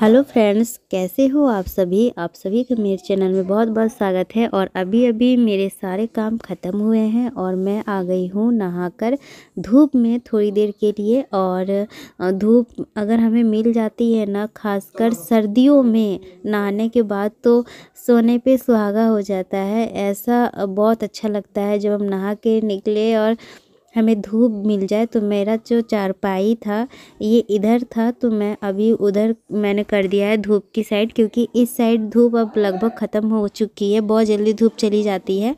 hello friends कैसे हो आप सभी आप सभी का मेरे चैनल में बहुत बहुत स्वागत है और अभी अभी मेरे सारे काम ख़त्म हुए हैं और मैं आ गई हूँ नहाकर धूप में थोड़ी देर के लिए और धूप अगर हमें मिल जाती है ना खासकर सर्दियों में नहाने के बाद तो सोने पे सुहागा हो जाता है ऐसा बहुत अच्छा लगता है जब हम नहा के निकले और हमें धूप मिल जाए तो मेरा जो चारपाई था ये इधर था तो मैं अभी उधर मैंने कर दिया है धूप की साइड क्योंकि इस साइड धूप अब लगभग ख़त्म हो चुकी है बहुत जल्दी धूप चली जाती है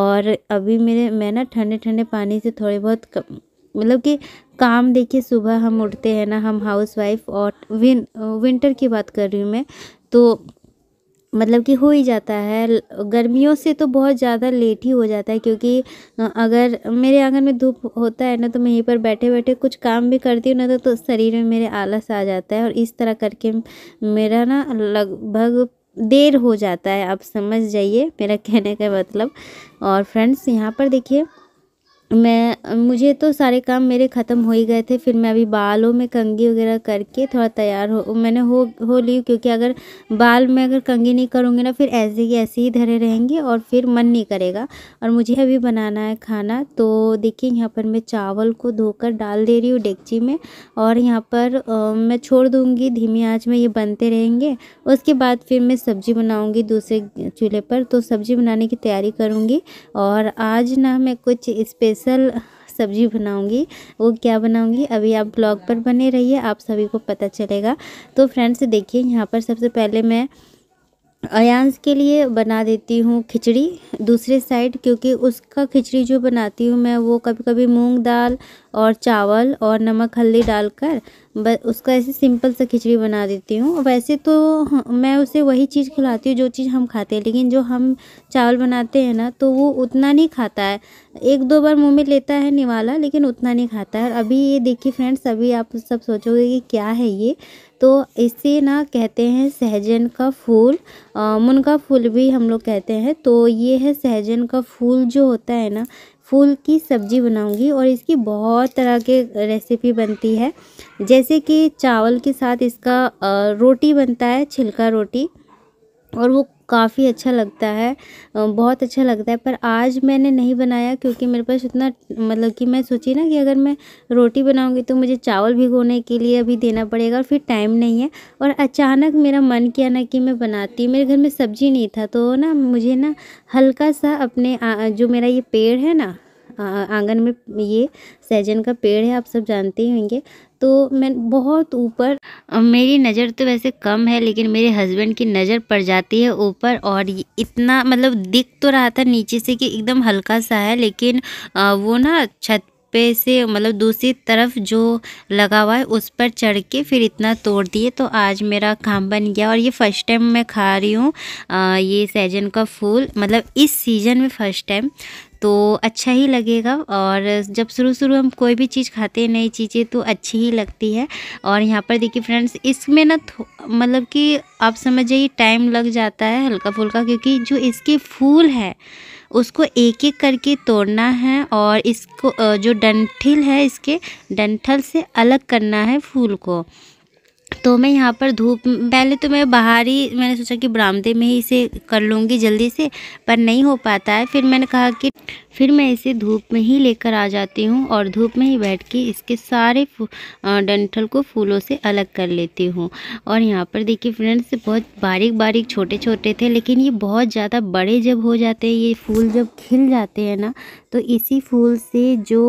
और अभी मेरे मैं ना ठंडे ठंडे पानी से थोड़े बहुत कम मतलब कि काम देखिए सुबह हम उठते हैं ना हम हाउस वाइफ और विन विंटर की बात कर रही हूँ मैं तो मतलब कि हो ही जाता है गर्मियों से तो बहुत ज़्यादा लेट ही हो जाता है क्योंकि अगर मेरे आंगन में धूप होता है ना तो मैं यहीं पर बैठे बैठे कुछ काम भी करती हूँ ना तो, तो शरीर में मेरे आलस आ जाता है और इस तरह करके मेरा ना लगभग देर हो जाता है आप समझ जाइए मेरा कहने का मतलब और फ्रेंड्स यहाँ पर देखिए मैं मुझे तो सारे काम मेरे ख़त्म हो ही गए थे फिर मैं अभी बालों में कंघी वगैरह करके थोड़ा तैयार हो मैंने हो हो ली क्योंकि अगर बाल में अगर कंघी नहीं करूँगी ना फिर ऐसे ही ऐसे ही धरे रहेंगे और फिर मन नहीं करेगा और मुझे अभी बनाना है खाना तो देखिए यहाँ पर मैं चावल को धोकर डाल दे रही हूँ डेगची में और यहाँ पर आ, मैं छोड़ दूँगी धीमी आँच में ये बनते रहेंगे उसके बाद फिर मैं सब्ज़ी बनाऊँगी दूसरे चूल्हे पर तो सब्ज़ी बनाने की तैयारी करूँगी और आज ना मैं कुछ स्पेस स्पेशल सब्जी बनाऊंगी वो क्या बनाऊंगी अभी आप ब्लॉग पर बने रहिए आप सभी को पता चलेगा तो फ्रेंड्स देखिए यहाँ पर सबसे पहले मैं अयांस के लिए बना देती हूँ खिचड़ी दूसरे साइड क्योंकि उसका खिचड़ी जो बनाती हूँ मैं वो कभी कभी मूंग दाल और चावल और नमक हल्दी डालकर बस उसका ऐसे सिंपल सा खिचड़ी बना देती हूँ वैसे तो मैं उसे वही चीज़ खिलाती हूँ जो चीज़ हम खाते हैं लेकिन जो हम चावल बनाते हैं ना तो वो उतना नहीं खाता है एक दो बार मुँह में लेता है निवाला लेकिन उतना नहीं खाता है अभी ये देखिए फ्रेंड्स अभी आप सब सोचोगे कि क्या है ये तो इसे ना कहते हैं सहजन का फूल मुनका फूल भी हम लोग कहते हैं तो ये है सहजन का फूल जो होता है ना फूल की सब्ज़ी बनाऊंगी और इसकी बहुत तरह के रेसिपी बनती है जैसे कि चावल के साथ इसका रोटी बनता है छिलका रोटी और वो काफ़ी अच्छा लगता है बहुत अच्छा लगता है पर आज मैंने नहीं बनाया क्योंकि मेरे पास इतना मतलब कि मैं सोची ना कि अगर मैं रोटी बनाऊंगी तो मुझे चावल भिगोने के लिए अभी देना पड़ेगा और फिर टाइम नहीं है और अचानक मेरा मन किया ना कि मैं बनाती मेरे घर में सब्ज़ी नहीं था तो ना मुझे ना हल्का सा अपने जो मेरा ये पेड़ है ना आंगन में ये सैजन का पेड़ है आप सब जानते ही होंगे तो मैं बहुत ऊपर मेरी नज़र तो वैसे कम है लेकिन मेरे हस्बैंड की नज़र पड़ जाती है ऊपर और इतना मतलब दिख तो रहा था नीचे से कि एकदम हल्का सा है लेकिन वो ना छत पे से मतलब दूसरी तरफ जो लगा हुआ है उस पर चढ़ के फिर इतना तोड़ दिए तो आज मेरा काम बन गया और ये फ़र्स्ट टाइम मैं खा रही हूँ ये सैजन का फूल मतलब इस सीज़न में फ़र्स्ट टाइम तो अच्छा ही लगेगा और जब शुरू शुरू हम कोई भी चीज़ खाते हैं नई चीज़ें तो अच्छी ही लगती है और यहाँ पर देखिए फ्रेंड्स इसमें ना मतलब कि आप समझ जाइए टाइम लग जाता है हल्का फुल्का क्योंकि जो इसके फूल है उसको एक एक करके तोड़ना है और इसको जो डंठिल है इसके डंठल से अलग करना है फूल को तो मैं यहाँ पर धूप पहले तो मैं बाहर ही मैंने सोचा कि बरामदे में ही इसे कर लूँगी जल्दी से पर नहीं हो पाता है फिर मैंने कहा कि फिर मैं इसे धूप में ही लेकर आ जाती हूँ और धूप में ही बैठ के इसके सारे डंठल को फूलों से अलग कर लेती हूँ और यहाँ पर देखिए फ्रेंड्स बहुत बारीक बारीक छोटे छोटे थे लेकिन ये बहुत ज़्यादा बड़े जब हो जाते हैं ये फूल जब खिल जाते हैं ना तो इसी फूल से जो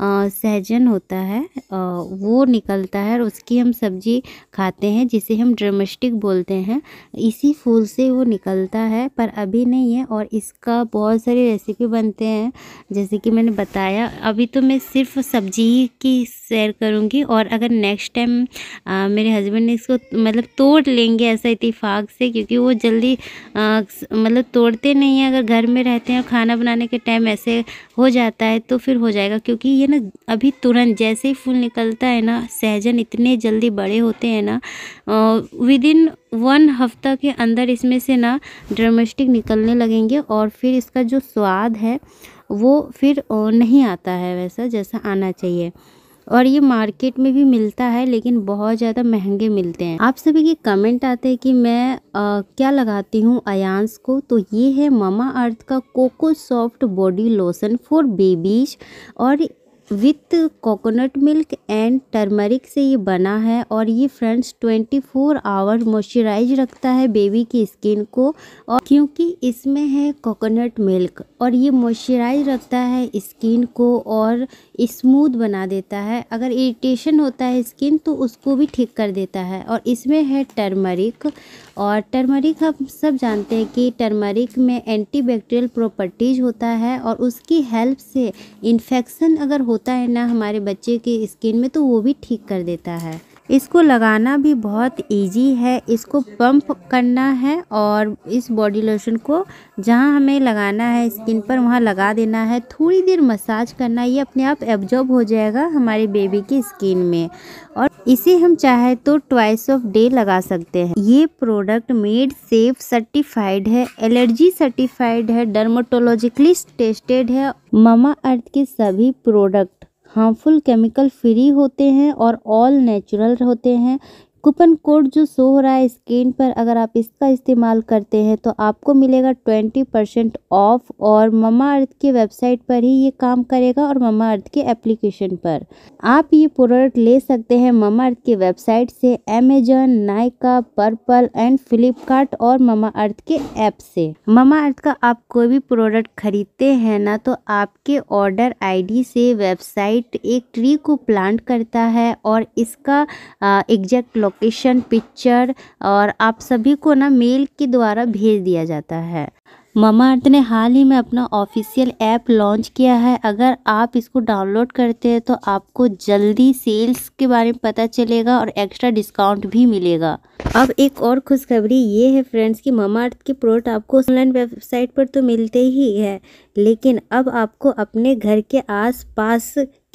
सहजन होता है आ, वो निकलता है और उसकी हम सब्ज़ी खाते हैं जिसे हम ड्रमस्टिक बोलते हैं इसी फूल से वो निकलता है पर अभी नहीं है और इसका बहुत सारी रेसिपी बनते हैं है जैसे कि मैंने बताया अभी तो मैं सिर्फ सब्जी ही की सैर करूँगी और अगर नेक्स्ट टाइम मेरे हस्बैंड ने इसको मतलब तोड़ लेंगे ऐसा इतफाक़ से क्योंकि वो जल्दी मतलब तोड़ते नहीं हैं अगर घर में रहते हैं खाना बनाने के टाइम ऐसे हो जाता है तो फिर हो जाएगा क्योंकि ये ना अभी तुरंत जैसे ही फूल निकलता है ना सहजन इतने जल्दी बड़े होते हैं ना विद इन वन हफ्ता के अंदर इसमें से ना ड्रमस्टिक निकलने लगेंगे और फिर इसका जो स्वाद है वो फिर नहीं आता है वैसा जैसा आना चाहिए और ये मार्केट में भी मिलता है लेकिन बहुत ज़्यादा महंगे मिलते हैं आप सभी के कमेंट आते हैं कि मैं आ, क्या लगाती हूँ अयांस को तो ये है मामा अर्थ का coco soft body lotion for babies और with coconut milk and turmeric से ये बना है और ये फ्रेंड्स 24 फोर आवर मॉइस्चराइज रखता है बेबी की स्किन को और क्योंकि इसमें है कोकोनट मिल्क और ये मॉइस्चराइज रखता है स्किन को और स्मूथ बना देता है अगर इरिटेशन होता है स्किन तो उसको भी ठीक कर देता है और इसमें है टर्मरिक और टर्मरिक हम सब जानते हैं कि टर्मरिक में एंटीबैक्टीरियल प्रॉपर्टीज़ होता है और उसकी हेल्प से इन्फेक्शन अगर होता है ना हमारे बच्चे की स्किन में तो वो भी ठीक कर देता है इसको लगाना भी बहुत इजी है इसको पंप करना है और इस बॉडी लोशन को जहां हमें लगाना है स्किन पर वहां लगा देना है थोड़ी देर मसाज करना ये अपने आप एब्जॉर्ब हो जाएगा हमारे बेबी की स्किन में और इसे हम चाहे तो ट्वाइस ऑफ डे लगा सकते हैं ये प्रोडक्ट मेड सेफ सर्टिफाइड है एलर्जी सर्टिफाइड है डर्मोटोलॉजिकली टेस्टेड है ममा अर्थ के सभी प्रोडक्ट हार्मफुल केमिकल फ्री होते हैं और ऑल नेचुरल होते हैं कूपन कोड जो शो हो रहा है स्क्रीन पर अगर आप इसका इस्तेमाल करते हैं तो आपको मिलेगा ट्वेंटी परसेंट ऑफ और ममा अर्थ की वेबसाइट पर ही ये काम करेगा और ममा अर्थ के एप्लीकेशन पर आप ये प्रोडक्ट ले सकते हैं ममा अर्थ की वेबसाइट से Amazon Nykaa Purplle and Flipkart और ममा अर्थ के ऐप से ममा अर्थ का आप कोई भी प्रोडक्ट खरीदते हैं ना तो आपके ऑर्डर आई से वेबसाइट एक ट्री को प्लांट करता है और इसका एग्जैक्ट लोकेशन पिक्चर और आप सभी को ना मेल के द्वारा भेज दिया जाता है ममा अर्थ ने हाल ही में अपना ऑफिशियल ऐप लॉन्च किया है अगर आप इसको डाउनलोड करते हैं तो आपको जल्दी सेल्स के बारे में पता चलेगा और एक्स्ट्रा डिस्काउंट भी मिलेगा अब एक और खुशखबरी ये है फ्रेंड्स कि ममा अर्थ के प्रोडक्ट आपको ऑनलाइन वेबसाइट पर तो मिलते ही है लेकिन अब आपको अपने घर के आस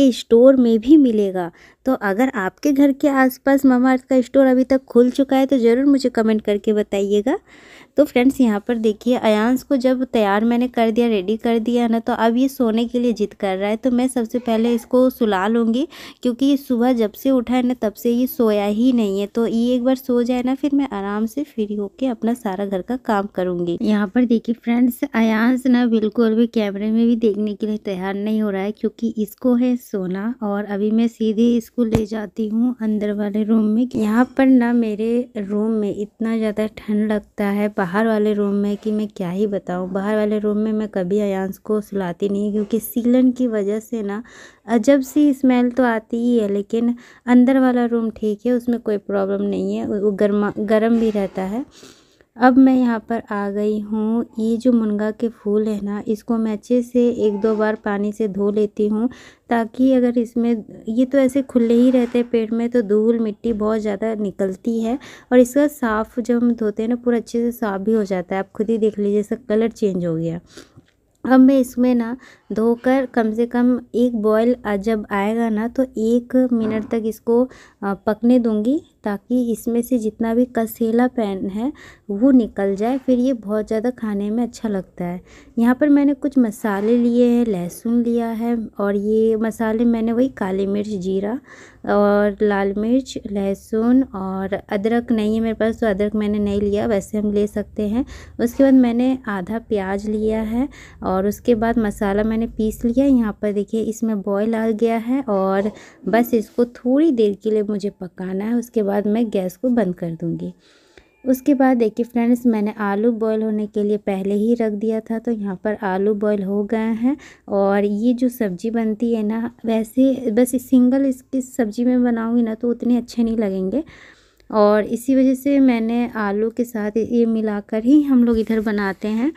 के स्टोर में भी मिलेगा तो अगर आपके घर के आसपास मामा अर्थ का स्टोर अभी तक खुल चुका है तो ज़रूर मुझे कमेंट करके बताइएगा तो फ्रेंड्स यहाँ पर देखिए अयांस को जब तैयार मैंने कर दिया रेडी कर दिया ना तो अब ये सोने के लिए जिद कर रहा है तो मैं सबसे पहले इसको सुला लूँगी क्योंकि ये सुबह जब से उठा है ना तब से ये सोया ही नहीं है तो ये एक बार सो जाए ना फिर मैं आराम से फ्री होके अपना सारा घर का काम करूँगी यहाँ पर देखिए फ्रेंड्स अयांस ना बिल्कुल भी कैमरे में भी देखने के लिए तैयार नहीं हो रहा है क्योंकि इसको है सोना और अभी मैं सीधे इस इसको ले जाती हूँ अंदर वाले रूम में यहाँ पर ना मेरे रूम में इतना ज़्यादा ठंड लगता है बाहर वाले रूम में कि मैं क्या ही बताऊँ बाहर वाले रूम में मैं कभी अयांस को सुलाती नहीं क्योंकि सीलन की वजह से ना अजब सी स्मेल तो आती ही है लेकिन अंदर वाला रूम ठीक है उसमें कोई प्रॉब्लम नहीं है वो गर्मा गर्म भी रहता है अब मैं यहाँ पर आ गई हूँ ये जो मुनगा के फूल है ना इसको मैं अच्छे से एक दो बार पानी से धो लेती हूँ ताकि अगर इसमें ये तो ऐसे खुले ही रहते हैं पेड़ में तो धूल मिट्टी बहुत ज़्यादा निकलती है और इसका साफ़ जब हम धोते हैं ना पूरा अच्छे से साफ़ भी हो जाता है आप खुद ही देख लीजिए इसका कलर चेंज हो गया अब मैं इसमें ना धोकर कम से कम एक बॉयल जब आएगा ना तो एक मिनट तक इसको पकने दूंगी ताकि इसमें से जितना भी कसेला पैन है वो निकल जाए फिर ये बहुत ज़्यादा खाने में अच्छा लगता है यहाँ पर मैंने कुछ मसाले लिए हैं लहसुन लिया है और ये मसाले मैंने वही काली मिर्च जीरा और लाल मिर्च लहसुन और अदरक नहीं है मेरे पास तो अदरक मैंने नहीं लिया वैसे हम ले सकते हैं उसके बाद मैंने आधा प्याज लिया है और उसके बाद मसाला मैंने मैंने पीस लिया यहाँ पर देखिए इसमें बॉयल आ गया है और बस इसको थोड़ी देर के लिए मुझे पकाना है उसके बाद मैं गैस को बंद कर दूँगी उसके बाद देखिए फ्रेंड्स मैंने आलू बॉईल होने के लिए पहले ही रख दिया था तो यहाँ पर आलू बॉईल हो गए हैं और ये जो सब्ज़ी बनती है ना वैसे बस सिंगल इसकी सब्ज़ी में बनाऊँगी ना तो उतने अच्छे नहीं लगेंगे और इसी वजह से मैंने आलू के साथ ये मिलाकर ही हम लोग इधर बनाते हैं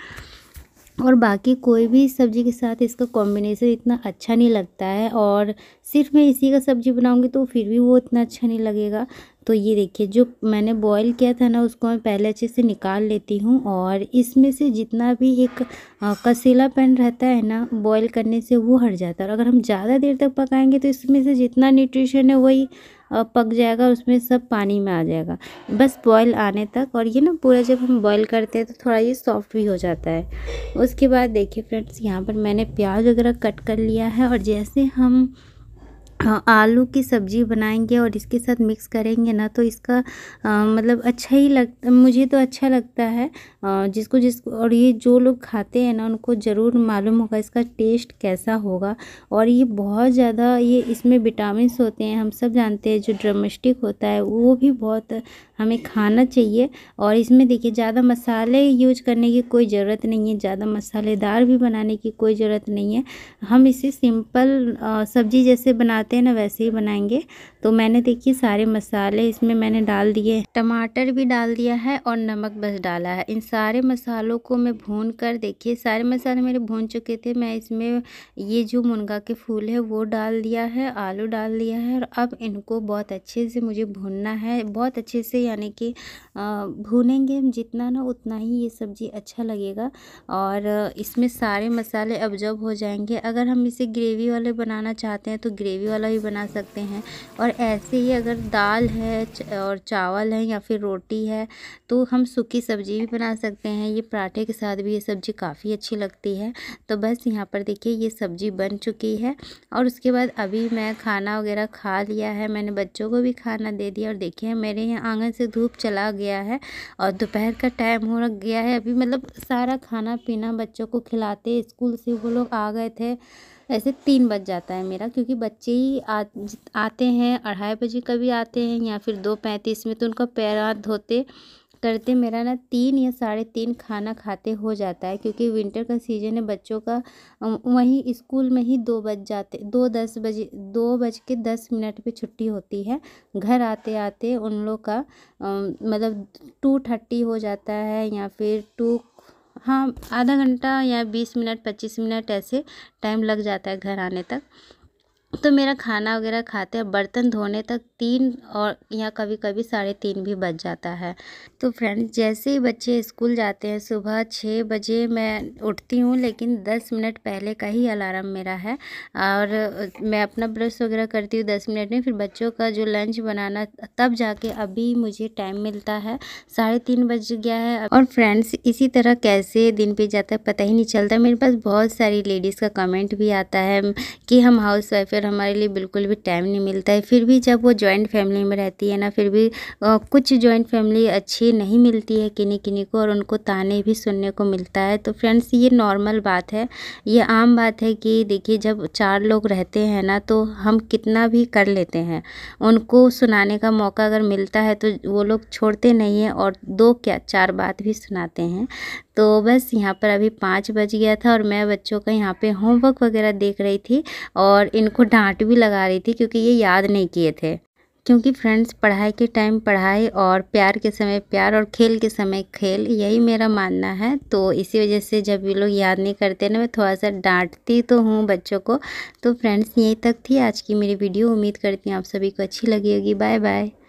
और बाकी कोई भी सब्ज़ी के साथ इसका कॉम्बिनेसन इतना अच्छा नहीं लगता है और सिर्फ मैं इसी का सब्ज़ी बनाऊंगी तो फिर भी वो इतना अच्छा नहीं लगेगा तो ये देखिए जो मैंने बॉईल किया था ना उसको मैं पहले अच्छे से निकाल लेती हूँ और इसमें से जितना भी एक कसीला पेन रहता है ना बॉईल करने से वो हट जाता है और अगर हम ज़्यादा देर तक पकाएंगे तो इसमें से जितना न्यूट्रिशन है वही और पक जाएगा उसमें सब पानी में आ जाएगा बस बॉयल आने तक और ये ना पूरा जब हम बॉयल करते हैं तो थोड़ा ये सॉफ्ट भी हो जाता है उसके बाद देखिए फ्रेंड्स यहाँ पर मैंने प्याज वगैरह कट कर लिया है और जैसे हम हाँ, आलू की सब्ज़ी बनाएंगे और इसके साथ मिक्स करेंगे ना तो इसका आ, मतलब अच्छा ही लग मुझे तो अच्छा लगता है आ, जिसको जिसको और ये जो लोग खाते हैं ना उनको ज़रूर मालूम होगा इसका टेस्ट कैसा होगा और ये बहुत ज़्यादा ये इसमें विटामिन होते हैं हम सब जानते हैं जो ड्रमस्टिक होता है वो भी बहुत हमें खाना चाहिए और इसमें देखिए ज़्यादा मसाले यूज करने की कोई ज़रूरत नहीं है ज़्यादा मसालेदार भी बनाने की कोई ज़रूरत नहीं है हम इसे सिंपल सब्ज़ी जैसे बनाते हैं ना वैसे ही बनाएंगे तो मैंने देखिए सारे मसाले इसमें मैंने डाल दिए टमाटर भी डाल दिया है और नमक बस डाला है इन सारे मसालों को मैं भून कर देखिए सारे मसाले मेरे भून चुके थे मैं इसमें ये जो मुनगा के फूल है वो डाल दिया है आलू डाल दिया है और अब इनको बहुत अच्छे से मुझे भूनना है बहुत अच्छे से यानी कि भूनेंगे हम जितना ना उतना ही ये सब्ज़ी अच्छा लगेगा और इसमें सारे मसाले अब्जॉर्ब हो जाएंगे अगर हम इसे ग्रेवी वाले बनाना चाहते हैं तो ग्रेवी वाला भी बना सकते हैं और ऐसे ही अगर दाल है और चावल है या फिर रोटी है तो हम सूखी सब्ज़ी भी बना सकते हैं ये पराठे के साथ भी ये सब्ज़ी काफ़ी अच्छी लगती है तो बस यहाँ पर देखिए ये सब्ज़ी बन चुकी है और उसके बाद अभी मैं खाना वगैरह खा लिया है मैंने बच्चों को भी खाना दे दिया और देखिए मेरे यहाँ आंगन से धूप चला गया है और दोपहर का टाइम हो रख गया है अभी मतलब सारा खाना पीना बच्चों को खिलाते स्कूल से वो लोग आ गए थे ऐसे तीन बज जाता है मेरा क्योंकि बच्चे ही आ, आते हैं अढ़ाई बजे कभी आते हैं या फिर दो पैंतीस में तो उनका पैर हाथ धोते करते मेरा ना तीन या साढ़े तीन खाना खाते हो जाता है क्योंकि विंटर का सीज़न है बच्चों का वहीं स्कूल में ही दो बज जाते दो दस बजे दो बज के दस मिनट पे छुट्टी होती है घर आते आते उन लोग का मतलब टू थर्टी हो जाता है या फिर टू हाँ आधा घंटा या बीस मिनट पच्चीस मिनट ऐसे टाइम लग जाता है घर आने तक तो मेरा खाना वगैरह खाते हैं बर्तन धोने तक तीन और या कभी कभी साढ़े तीन भी बज जाता है तो फ्रेंड्स जैसे ही बच्चे स्कूल जाते हैं सुबह छः बजे मैं उठती हूँ लेकिन दस मिनट पहले का ही अलार्म मेरा है और मैं अपना ब्रश वगैरह करती हूँ दस मिनट में फिर बच्चों का जो लंच बनाना तब जाके अभी मुझे टाइम मिलता है साढ़े तीन बज गया है और फ्रेंड्स इसी तरह कैसे दिन पे जाता है पता ही नहीं चलता मेरे पास बहुत सारी लेडीज़ का कमेंट भी आता है कि हम हाउस वाइफ हमारे लिए बिल्कुल भी टाइम नहीं मिलता है फिर भी जब वो जॉइंट फैमिली में रहती है ना फिर भी आ, कुछ जॉइंट फैमिली अच्छी नहीं मिलती है किन्हीं किन्हीं को और उनको ताने भी सुनने को मिलता है तो फ्रेंड्स ये नॉर्मल बात है ये आम बात है कि देखिए जब चार लोग रहते हैं ना तो हम कितना भी कर लेते हैं उनको सुनाने का मौका अगर मिलता है तो वो लोग छोड़ते नहीं हैं और दो क्या चार बात भी सुनाते हैं तो बस यहाँ पर अभी पाँच बज गया था और मैं बच्चों का यहाँ पे होमवर्क वगैरह देख रही थी और इनको डांट भी लगा रही थी क्योंकि ये याद नहीं किए थे क्योंकि फ्रेंड्स पढ़ाई के टाइम पढ़ाई और प्यार के समय प्यार और खेल के समय खेल यही मेरा मानना है तो इसी वजह से जब ये लोग याद नहीं करते ना मैं थोड़ा सा डांटती तो हूँ बच्चों को तो फ्रेंड्स यहीं तक थी आज की मेरी वीडियो उम्मीद करती हूँ आप सभी को अच्छी लगी होगी बाय बाय